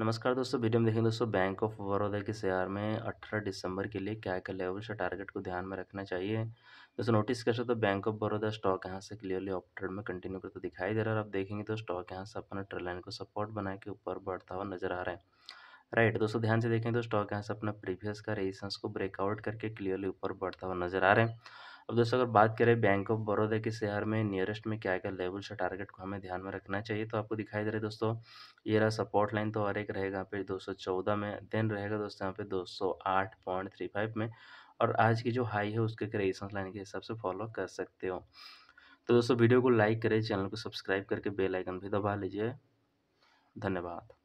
नमस्कार दोस्तों वीडियो में देखेंगे दोस्तों बैंक ऑफ बड़ौदा के शेयर में 18 दिसंबर के लिए क्या क्या लेवल्स और टारगेट को ध्यान में रखना चाहिए दोस्तों नोटिस कर सकते हो बैंक ऑफ बड़ौदा स्टॉक यहाँ से क्लियरली ऑफ ट्रेड में कंटिन्यू करता दिखाई दे रहा है आप देखेंगे तो स्टॉक यहाँ से अपना ट्रेड लाइन को सपोर्ट बना के ऊपर बढ़ता हुआ नजर आ रहा है राइट दोस्तों ध्यान से देखें तो स्टॉक यहाँ से अपना प्रीवियस का रेजिस्टेंस को ब्रेकआउट करके क्लियरली ऊपर बढ़ता हुआ नजर आ रहा है अब दोस्तों अगर बात करें बैंक ऑफ बड़ौदा के शेयर में नियरेस्ट में क्या क्या लेवल्स और टारगेट को हमें ध्यान में रखना चाहिए तो आपको दिखाई दे रहा है दोस्तों ये रहा सपोर्ट लाइन तो और एक रहेगा फिर चौदह में देन रहेगा दोस्तों यहाँ पे फाइव में और आज की जो हाई है उसके क्रिएशन लाइन के हिसाब से फॉलो कर सकते हो तो दोस्तों वीडियो को लाइक करें चैनल को सब्सक्राइब करके बेल आइकन भी दबा लीजिए धन्यवाद